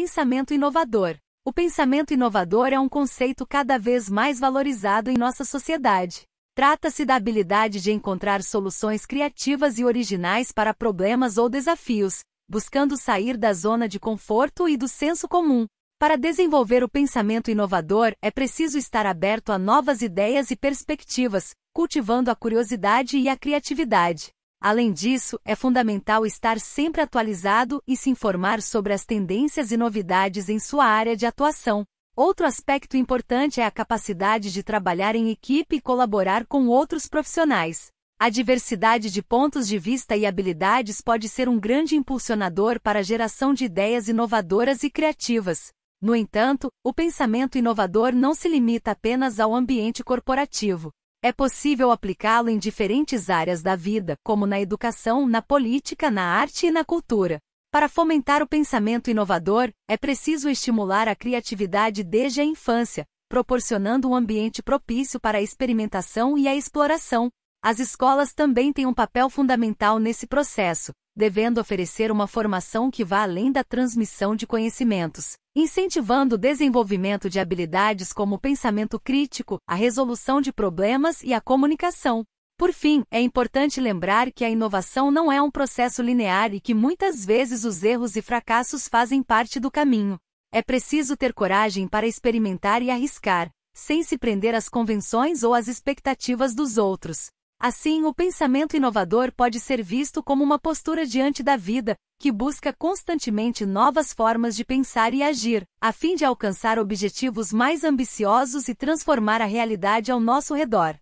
Pensamento inovador. O pensamento inovador é um conceito cada vez mais valorizado em nossa sociedade. Trata-se da habilidade de encontrar soluções criativas e originais para problemas ou desafios, buscando sair da zona de conforto e do senso comum. Para desenvolver o pensamento inovador, é preciso estar aberto a novas ideias e perspectivas, cultivando a curiosidade e a criatividade. Além disso, é fundamental estar sempre atualizado e se informar sobre as tendências e novidades em sua área de atuação. Outro aspecto importante é a capacidade de trabalhar em equipe e colaborar com outros profissionais. A diversidade de pontos de vista e habilidades pode ser um grande impulsionador para a geração de ideias inovadoras e criativas. No entanto, o pensamento inovador não se limita apenas ao ambiente corporativo. É possível aplicá-lo em diferentes áreas da vida, como na educação, na política, na arte e na cultura. Para fomentar o pensamento inovador, é preciso estimular a criatividade desde a infância, proporcionando um ambiente propício para a experimentação e a exploração, as escolas também têm um papel fundamental nesse processo, devendo oferecer uma formação que vá além da transmissão de conhecimentos, incentivando o desenvolvimento de habilidades como o pensamento crítico, a resolução de problemas e a comunicação. Por fim, é importante lembrar que a inovação não é um processo linear e que muitas vezes os erros e fracassos fazem parte do caminho. É preciso ter coragem para experimentar e arriscar, sem se prender às convenções ou às expectativas dos outros. Assim, o pensamento inovador pode ser visto como uma postura diante da vida, que busca constantemente novas formas de pensar e agir, a fim de alcançar objetivos mais ambiciosos e transformar a realidade ao nosso redor.